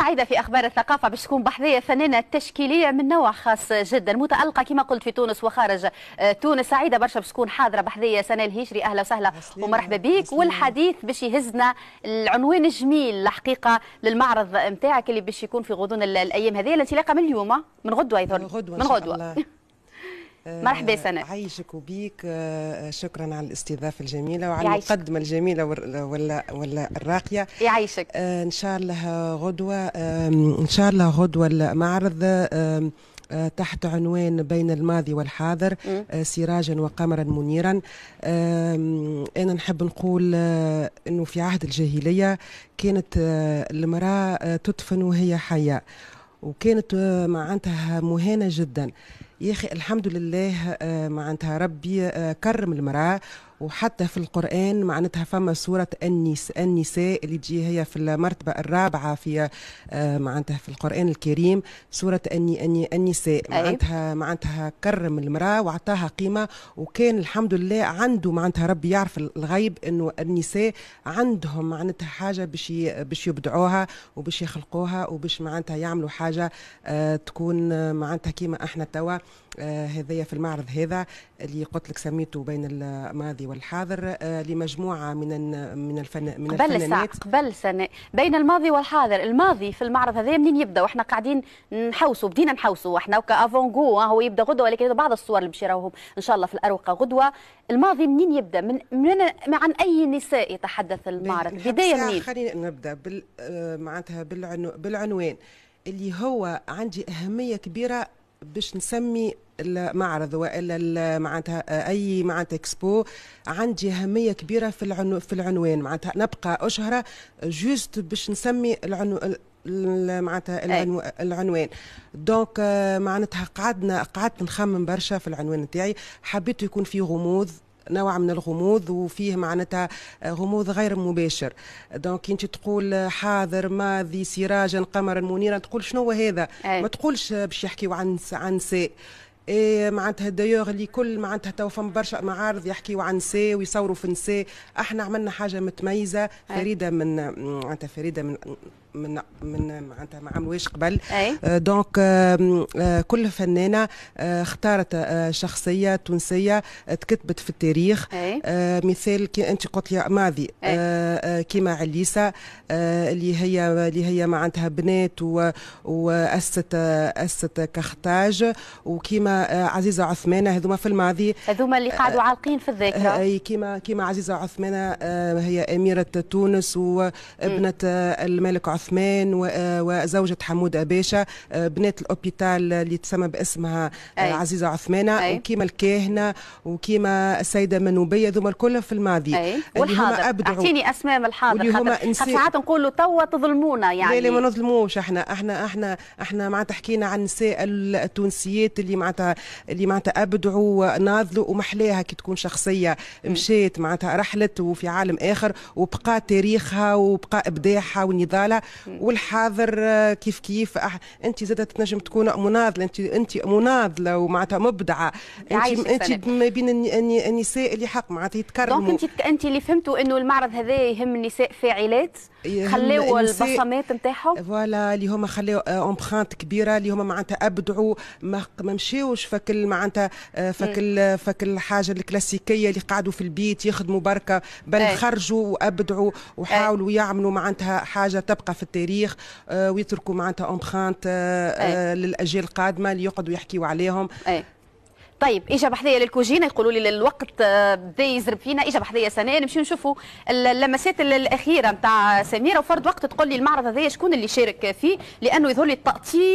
سعيدة في أخبار الثقافة باش تكون بحذية فنانة تشكيلية من نوع خاص جدا متألقة كما قلت في تونس وخارج آه، تونس سعيدة برشا باش تكون حاضرة بحذية سنة الهجري أهلا وسهلا ومرحبا بك والحديث باش يهزنا العنوان الجميل الحقيقة للمعرض نتاعك اللي باش يكون في غضون الأيام هذه الانطلاقة من اليوم من غدوة يظهر من غدوة, من غدوة. آه، مرحبا سناء عايشك وبيك آه، آه، شكرا على الاستضافه الجميله وعلى يعيشك. المقدمه الجميله ولا ولا الراقيه يعيشك ان شاء الله غدوه ان شاء الله غدوه المعرض تحت عنوان بين الماضي والحاضر سراجا وقمرا منيرا انا نحب نقول انه في عهد الجاهليه كانت المراه تدفن وهي حيه وكانت معناتها مهانه جدا يا اخي الحمد لله آه، معناتها ربي آه، كرم المراه وحتى في القرآن معناتها فما سورة النساء, النساء اللي تجي هي في المرتبة الرابعة في آه، معناتها في القرآن الكريم سورة النساء أيوة. معناتها معناتها كرم المرأة وعطاها قيمة وكان الحمد لله عنده معناتها ربي يعرف الغيب انه النساء عندهم معناتها حاجة باش باش يبدعوها وباش يخلقوها وباش معناتها يعملوا حاجة تكون معناتها كيما احنا توا آه، هذايا في المعرض هذا اللي قلت لك سميته بين الماضي والحاضر آه، لمجموعه من من الفن من قبل الفنانات قبل سنه بين الماضي والحاضر الماضي في المعرض هذا منين يبدا واحنا قاعدين نحوسوا بدينا نحوسوا احنا كافونغو هو يبدا غدوه ولكن بعض الصور اللي بشراوهم ان شاء الله في الاروقه غدوه الماضي منين يبدا من, من عن اي نساء يتحدث المعرض بدايه منين خلينا نبدا بال آه، معناتها بالعنوان اللي هو عندي اهميه كبيره باش نسمي المعرض والا معناتها اي معناتها اكسبو عندي اهميه كبيره في العنو في العنوان معناتها نبقى اشهره جوست باش نسمي العنو معناتها العنو... العنوان دونك آه، معناتها قعدنا قعدت نخمم برشا في العنوان نتاعي حبيت يكون في غموض نوع من الغموض وفيه معناتها غموض غير مباشر دونك انت تقول حاضر ماضي سراجا قمرا منيرا تقول شنو هذا أي. ما تقولش باش يحكيوا عن عن سي إيه معناتها دايوغ اللي كل معناتها تو فم برشا معارض يحكيوا عن نساء ويصوروا في نساء احنا عملنا حاجه متميزه فريده من معناتها فريده من من من معناتها ما عملوهاش قبل آه، دونك آه، كل فنانه آه، اختارت شخصيه تونسيه تكتبت في التاريخ مثال كي انت قلت لي ماضي كيما عليسة اللي هي اللي هي معناتها بنات واسست اسست كختاج وكيما عزيزه عثمانه هذوما في الماضي هذوما اللي قعدوا عالقين في الذاكره اي كيما كيما عزيزه عثمانه هي اميره تونس وابنه الملك عثمان عثمان آه، وزوجة حمودة آه، باشا بنات الأوبيتال اللي تسمى باسمها آه، أي. عزيزة عثمانة أي. وكيما الكاهنة وكيما السيدة منوبية ذوما الكل في الماضي أي. والحاضر اعطيني أسماء من الحاضر خاطر ساعات نقولوا توا تظلمونا يعني لا لا ما نظلموش احنا احنا احنا احنا معناتها حكينا عن النساء التونسيات اللي معناتها اللي معناتها أبدعوا وناضلوا ومحلاها كي تكون شخصية مشيت معناتها رحلت وفي عالم آخر وبقى تاريخها وبقى إبداعها ونضالها والحاضر آه، كيف كيف أح... انت زادة تنجم تكون مناضله انت انت مناضله ومعناتها مبدعه انت انت ما بين النساء اللي حق معناتها يتكرموا دونك انت انت اللي فهمتوا انه المعرض هذا يهم النساء فاعلات خليوا البصمات نتاعهم فوالا اللي هما خليوا امبرانت آه، كبيره اللي هما معناتها ابدعوا ما مشاوش فك معناتها آه، فك فك الحاجه الكلاسيكيه اللي قعدوا في البيت يخدموا بركه بل أي. خرجوا وابدعوا وحاولوا إيه. يعملوا معناتها حاجه تبقى في التاريخ آه، ويتركوا معناتها امبرانت إيه. للاجيال القادمه اللي يقعدوا يحكيوا عليهم أي. طيب اجا بحذيه للكوجينة يقولوا لي الوقت بدا آه، يزرب فينا اجا بحذيه سناء نمشيو نشوفوا اللمسات الأخيرة نتاع سميرة وفرد وقت تقول لي المعرض هذا شكون اللي شارك فيه لأنه يظهر لي التأطير